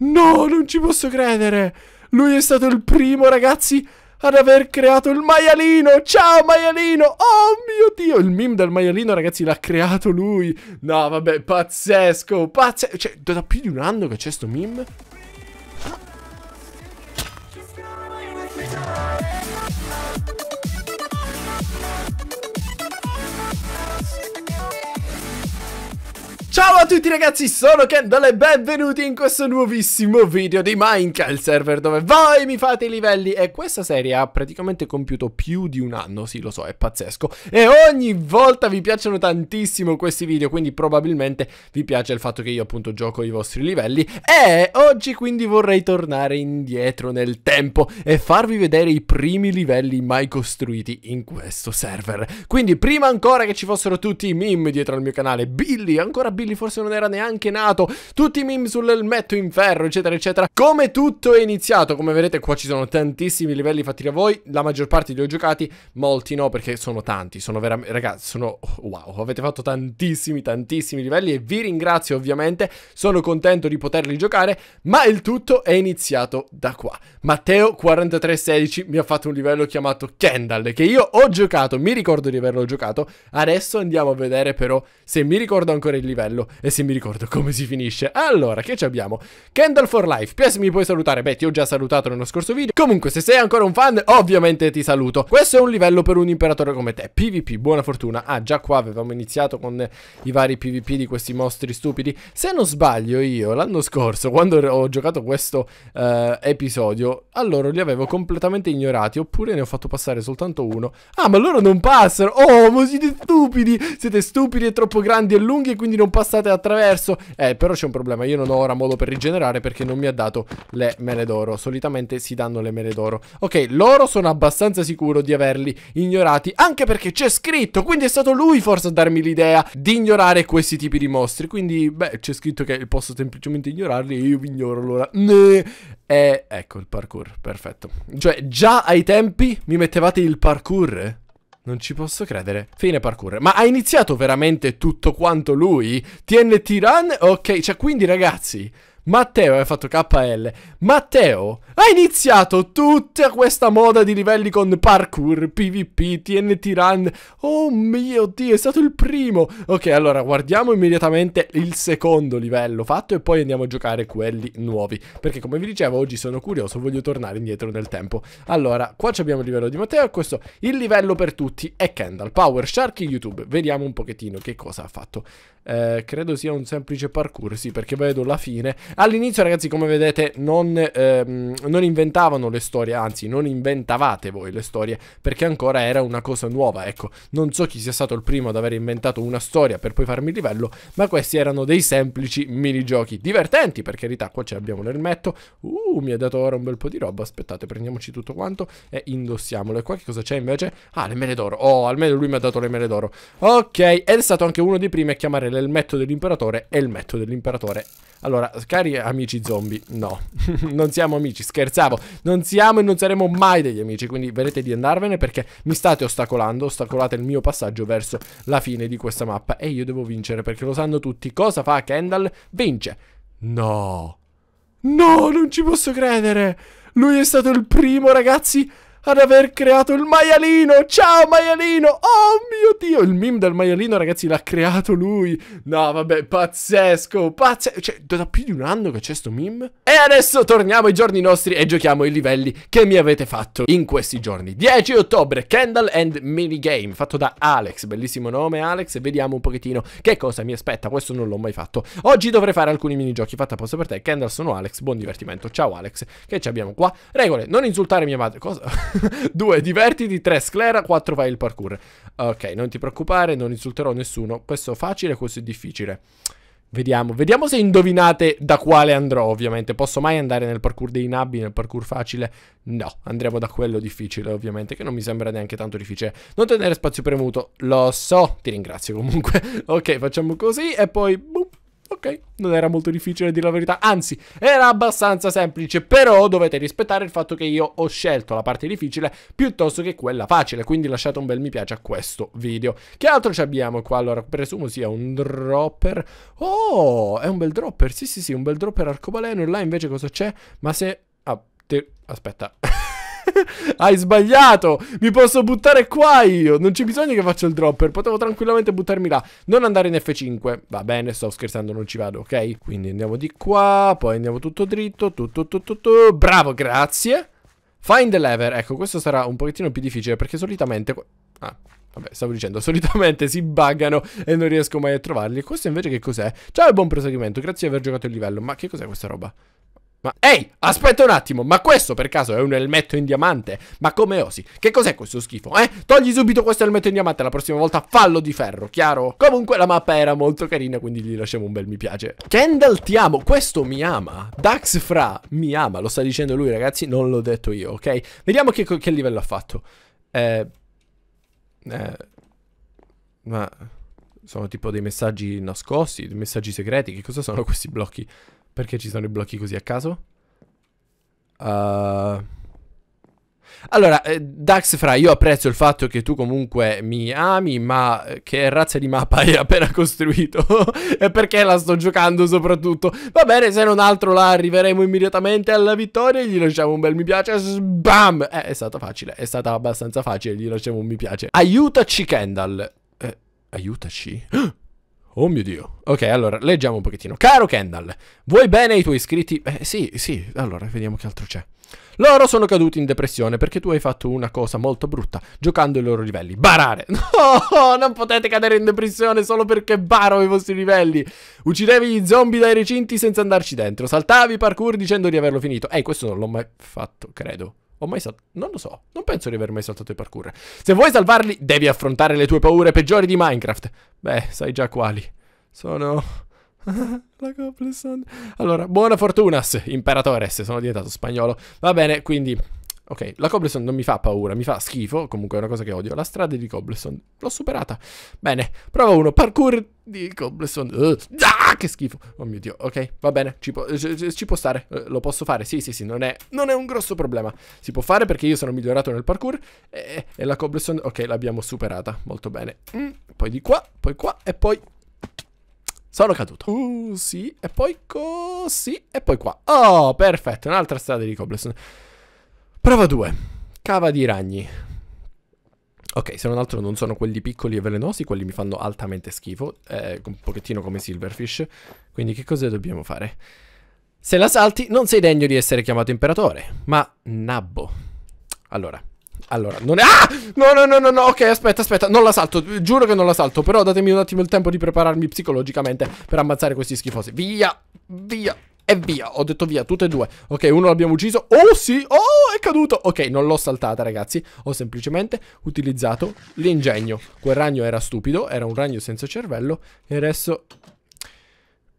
No, non ci posso credere! Lui è stato il primo, ragazzi, ad aver creato il maialino! Ciao maialino! Oh mio Dio! Il meme del maialino, ragazzi, l'ha creato lui! No, vabbè, pazzesco! Pazzesco! Cioè, da più di un anno che c'è sto meme? Ciao a tutti ragazzi, sono Kendall e benvenuti in questo nuovissimo video di Minecraft, il server dove voi mi fate i livelli e questa serie ha praticamente compiuto più di un anno, sì lo so, è pazzesco e ogni volta vi piacciono tantissimo questi video, quindi probabilmente vi piace il fatto che io appunto gioco i vostri livelli e oggi quindi vorrei tornare indietro nel tempo e farvi vedere i primi livelli mai costruiti in questo server. Quindi prima ancora che ci fossero tutti i meme dietro al mio canale, Billy, ancora Billy forse forse non era neanche nato, tutti i meme sull'elmetto in ferro, eccetera, eccetera. Come tutto è iniziato, come vedete qua ci sono tantissimi livelli fatti da voi, la maggior parte li ho giocati, molti no perché sono tanti, sono veramente, ragazzi, sono, wow, avete fatto tantissimi, tantissimi livelli e vi ringrazio ovviamente, sono contento di poterli giocare, ma il tutto è iniziato da qua. Matteo4316 mi ha fatto un livello chiamato Kendall, che io ho giocato, mi ricordo di averlo giocato, adesso andiamo a vedere però se mi ricordo ancora il livello e se mi ricordo come si finisce. Allora, che ci abbiamo? Candle for Life. PS mi puoi salutare? Beh, ti ho già salutato nello scorso video. Comunque, se sei ancora un fan, ovviamente ti saluto. Questo è un livello per un imperatore come te. PvP, buona fortuna. Ah, già qua avevamo iniziato con i vari PvP di questi mostri stupidi. Se non sbaglio io, l'anno scorso, quando ho giocato questo eh, episodio, allora li avevo completamente ignorati. Oppure ne ho fatto passare soltanto uno. Ah, ma loro non passano! Oh, ma siete stupidi! Siete stupidi e troppo grandi e lunghi e quindi non passate passate attraverso. Eh, però c'è un problema, io non ho ora modo per rigenerare perché non mi ha dato le mele d'oro. Solitamente si danno le mele d'oro. Ok, loro sono abbastanza sicuro di averli ignorati, anche perché c'è scritto, quindi è stato lui forse a darmi l'idea di ignorare questi tipi di mostri. Quindi, beh, c'è scritto che posso semplicemente ignorarli e io vi ignoro allora. E eh, ecco il parkour, perfetto. Cioè, già ai tempi mi mettevate il parkour? Non ci posso credere. Fine parkour. Ma ha iniziato veramente tutto quanto lui? TNT Run? Ok, cioè quindi ragazzi... Matteo ha fatto KL. Matteo ha iniziato tutta questa moda di livelli con parkour, PvP, TNT Run. Oh mio Dio, è stato il primo. Ok, allora guardiamo immediatamente il secondo livello fatto e poi andiamo a giocare quelli nuovi. Perché come vi dicevo, oggi sono curioso, voglio tornare indietro nel tempo. Allora, qua abbiamo il livello di Matteo e questo il livello per tutti è Kendall, Power Shark YouTube. Vediamo un pochettino che cosa ha fatto. Eh, credo sia un semplice parkour, sì, perché vedo la fine. All'inizio, ragazzi, come vedete, non, ehm, non, inventavano le storie, anzi, non inventavate voi le storie, perché ancora era una cosa nuova. Ecco, non so chi sia stato il primo ad aver inventato una storia per poi farmi il livello, ma questi erano dei semplici minigiochi. Divertenti, per carità, qua ce l'abbiamo l'elmetto. Uh, mi ha dato ora un bel po' di roba, aspettate, prendiamoci tutto quanto e indossiamolo. E qua che cosa c'è invece? Ah, le mele d'oro. Oh, almeno lui mi ha dato le mele d'oro. Ok, ed è stato anche uno dei primi a chiamare il metodo dell'imperatore e il metodo dell'imperatore. Allora, cari amici zombie, no, non siamo amici, scherzavo, non siamo e non saremo mai degli amici, quindi vedete di andarvene perché mi state ostacolando, ostacolate il mio passaggio verso la fine di questa mappa e io devo vincere perché lo sanno tutti. Cosa fa Kendall? Vince. No. No, non ci posso credere. Lui è stato il primo, ragazzi, ad aver creato il maialino. Ciao maialino! Oh mio Dio! Il meme del maialino, ragazzi, l'ha creato lui. No, vabbè, pazzesco, pazzesco. Cioè, da più di un anno che c'è sto meme. E adesso torniamo ai giorni nostri e giochiamo i livelli che mi avete fatto in questi giorni. 10 ottobre, Candle and Minigame, fatto da Alex. Bellissimo nome, Alex. E vediamo un pochettino che cosa mi aspetta. Questo non l'ho mai fatto. Oggi dovrei fare alcuni minigiochi fatti apposta per te. Candle, sono Alex. Buon divertimento. Ciao Alex. Che ci abbiamo qua? Regole, non insultare mia madre. Cosa? 2. Divertiti. 3. Sclera. 4. vai il parkour. Ok, non ti preoccupare, non insulterò nessuno. Questo è facile, questo è difficile. Vediamo, vediamo se indovinate da quale andrò, ovviamente. Posso mai andare nel parkour dei nabbi, nel parkour facile? No, andremo da quello difficile, ovviamente, che non mi sembra neanche tanto difficile. Non tenere spazio premuto, lo so, ti ringrazio comunque. ok, facciamo così e poi... Boom. Ok, non era molto difficile dire la verità, anzi era abbastanza semplice, però dovete rispettare il fatto che io ho scelto la parte difficile piuttosto che quella facile, quindi lasciate un bel mi piace a questo video. Che altro ci abbiamo qua? Allora, presumo sia un dropper. Oh, è un bel dropper, sì sì sì, un bel dropper arcobaleno, e là invece cosa c'è? Ma se... Ah, te... aspetta... Hai sbagliato. Mi posso buttare qua io. Non c'è bisogno che faccia il dropper. Potevo tranquillamente buttarmi là. Non andare in F5. Va bene, sto scherzando, non ci vado, ok? Quindi andiamo di qua. Poi andiamo tutto dritto. Tutto, tutto, tutto. Bravo, grazie. Find the lever. Ecco, questo sarà un pochettino più difficile perché solitamente... Ah, Vabbè, stavo dicendo, solitamente si buggano e non riesco mai a trovarli. Questo invece che cos'è? Ciao e buon proseguimento, grazie di aver giocato il livello. Ma che cos'è questa roba? Ma ehi, aspetta un attimo, ma questo per caso è un elmetto in diamante? Ma come osi? Che cos'è questo schifo, eh? Togli subito questo elmetto in diamante, la prossima volta fallo di ferro, chiaro? Comunque la mappa era molto carina, quindi gli lasciamo un bel mi piace. Kendall ti amo, questo mi ama. Dax Fra mi ama, lo sta dicendo lui ragazzi, non l'ho detto io, ok? Vediamo che, che livello ha fatto. Eh... eh ma... Sono tipo dei messaggi nascosti, dei messaggi segreti, che cosa sono questi blocchi? Perché ci sono i blocchi così a caso? Uh... Allora, eh, Daxfra, io apprezzo il fatto che tu comunque mi ami, ma che razza di mappa hai appena costruito? e perché la sto giocando soprattutto? Va bene, se non altro la arriveremo immediatamente alla vittoria, gli lasciamo un bel mi piace, bam! Eh, è stata facile, è stata abbastanza facile, gli lasciamo un mi piace. Aiutaci Kendall. Eh, aiutaci? Oh mio Dio. Ok, allora, leggiamo un pochettino. Caro Kendall, vuoi bene ai tuoi iscritti? Eh, sì, sì, allora, vediamo che altro c'è. Loro sono caduti in depressione perché tu hai fatto una cosa molto brutta, giocando i loro livelli. Barare! No, non potete cadere in depressione solo perché baro i vostri livelli. Uccidevi gli zombie dai recinti senza andarci dentro. Saltavi parkour dicendo di averlo finito. Ehi, questo non l'ho mai fatto, credo. Ho mai saltato? Non lo so. Non penso di aver mai saltato i parkour. Se vuoi salvarli, devi affrontare le tue paure peggiori di Minecraft. Beh, sai già quali. Sono... La Goblesson. Allora, buona fortuna, imperatore. Se Sono diventato spagnolo. Va bene, quindi... Ok, la cobblestone non mi fa paura, mi fa schifo, comunque è una cosa che odio. La strada di cobblestone, l'ho superata. Bene, prova uno, parkour di cobblestone. Uh, ah, che schifo. Oh mio Dio, ok, va bene, ci, po ci può stare, eh, lo posso fare. Sì, sì, sì, non è, non è, un grosso problema. Si può fare perché io sono migliorato nel parkour e, e la cobblestone, ok, l'abbiamo superata. Molto bene. Mm, poi di qua, poi qua e poi sono caduto. Uh, sì, e poi così, e poi qua. Oh, perfetto, un'altra strada di cobblestone. Prova 2. Cava di ragni. Ok, se non altro non sono quelli piccoli e velenosi, quelli mi fanno altamente schifo, eh, un pochettino come Silverfish. Quindi che cosa dobbiamo fare? Se la salti non sei degno di essere chiamato imperatore, ma nabbo. Allora, allora, non è... Ah! No, no, no, no, no, ok, aspetta, aspetta, non la salto, giuro che non la salto, però datemi un attimo il tempo di prepararmi psicologicamente per ammazzare questi schifosi. Via, via, e via. Ho detto via, tutte e due. Ok, uno l'abbiamo ucciso. Oh sì, oh è caduto. Ok, non l'ho saltata ragazzi. Ho semplicemente utilizzato l'ingegno. Quel ragno era stupido, era un ragno senza cervello. E adesso...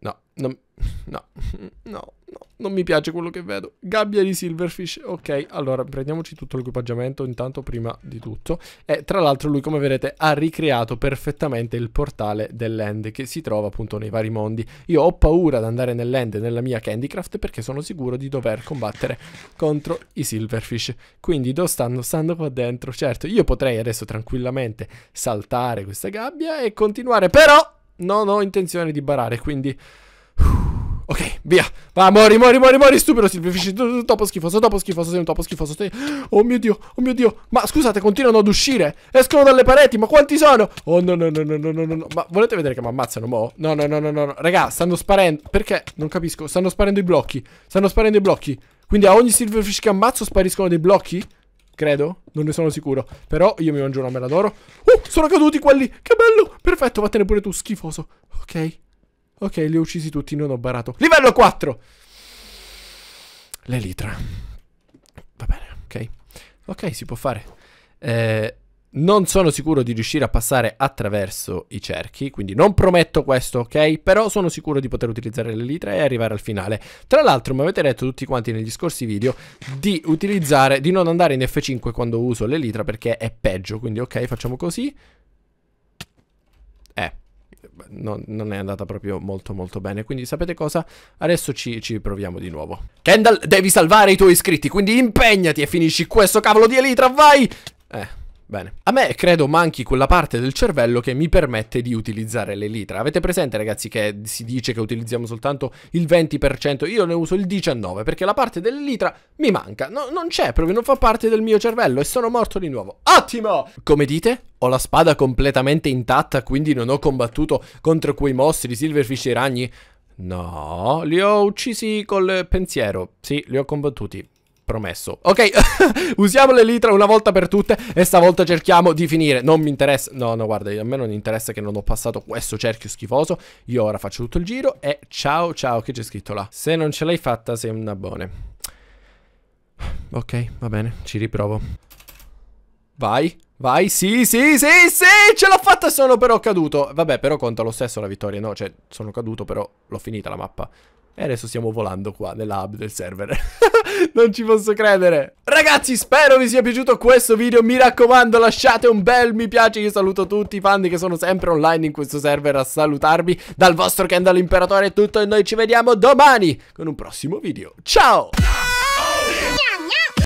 No, non... No, no, no, non mi piace quello che vedo. Gabbia di Silverfish, ok, allora prendiamoci tutto l'equipaggiamento intanto prima di tutto. E tra l'altro lui come vedete ha ricreato perfettamente il portale dell'end che si trova appunto nei vari mondi. Io ho paura di andare nell'end nella mia Candycraft perché sono sicuro di dover combattere contro i Silverfish. Quindi dove stanno? Stando qua dentro, certo. Io potrei adesso tranquillamente saltare questa gabbia e continuare, però non ho intenzione di barare, quindi... Ok, via. Va, muori, muori, muori, muori, stupido Silvio. Finisci troppo schifoso, troppo schifoso, sei un troppo schifoso. Sei... Oh mio Dio, oh mio Dio. Ma scusate, continuano ad uscire. Escono dalle pareti, ma quanti sono? Oh no, no, no, no, no, no, no. Ma volete vedere che mi ammazzano mo? No, no, no, no, no. Raga, stanno sparendo. Perché? Non capisco. Stanno sparendo i blocchi. Stanno sparendo i blocchi. Quindi a ogni silverfish che ammazzo spariscono dei blocchi? Credo, non ne sono sicuro. Però io mi mangio una mela d'oro. Oh, sono caduti quelli. Che bello. Perfetto, vattene pure tu, schifoso. Ok. Ok, li ho uccisi tutti, non ho barato. Livello 4! L'elitra. Va bene, ok. Ok, si può fare. Eh, non sono sicuro di riuscire a passare attraverso i cerchi, quindi non prometto questo, ok? Però sono sicuro di poter utilizzare l'elitra e arrivare al finale. Tra l'altro mi avete detto tutti quanti negli scorsi video di utilizzare, di non andare in F5 quando uso l'elitra perché è peggio, quindi ok, facciamo così non, non, è andata proprio molto molto bene. Quindi sapete cosa? Adesso ci, ci, proviamo di nuovo. Kendall, devi salvare i tuoi iscritti, quindi impegnati e finisci questo cavolo di Elytra, vai! Eh... Bene. A me credo manchi quella parte del cervello che mi permette di utilizzare le litra. Avete presente ragazzi che si dice che utilizziamo soltanto il 20%? Io ne uso il 19% perché la parte delle litra mi manca. No, non c'è proprio, non fa parte del mio cervello e sono morto di nuovo. Ottimo! Come dite? Ho la spada completamente intatta quindi non ho combattuto contro quei mostri, silverfish e ragni? No, li ho uccisi col pensiero. Sì, li ho combattuti. Promesso. Ok, usiamo l'elitra una volta per tutte e stavolta cerchiamo di finire. Non mi interessa... No, no, guarda, a me non interessa che non ho passato questo cerchio schifoso. Io ora faccio tutto il giro e ciao, ciao, che c'è scritto là? Se non ce l'hai fatta sei un abbone. Ok, va bene, ci riprovo. Vai, vai, sì, sì, sì, sì, ce l'ho fatta sono però caduto. Vabbè, però conta lo stesso la vittoria, no? Cioè, sono caduto però l'ho finita la mappa. E adesso stiamo volando qua nella hub del server. Non ci posso credere Ragazzi spero vi sia piaciuto questo video Mi raccomando lasciate un bel mi piace Io saluto tutti i fan che sono sempre online in questo server a salutarvi Dal vostro Kendall Imperatore è tutto E noi ci vediamo domani con un prossimo video Ciao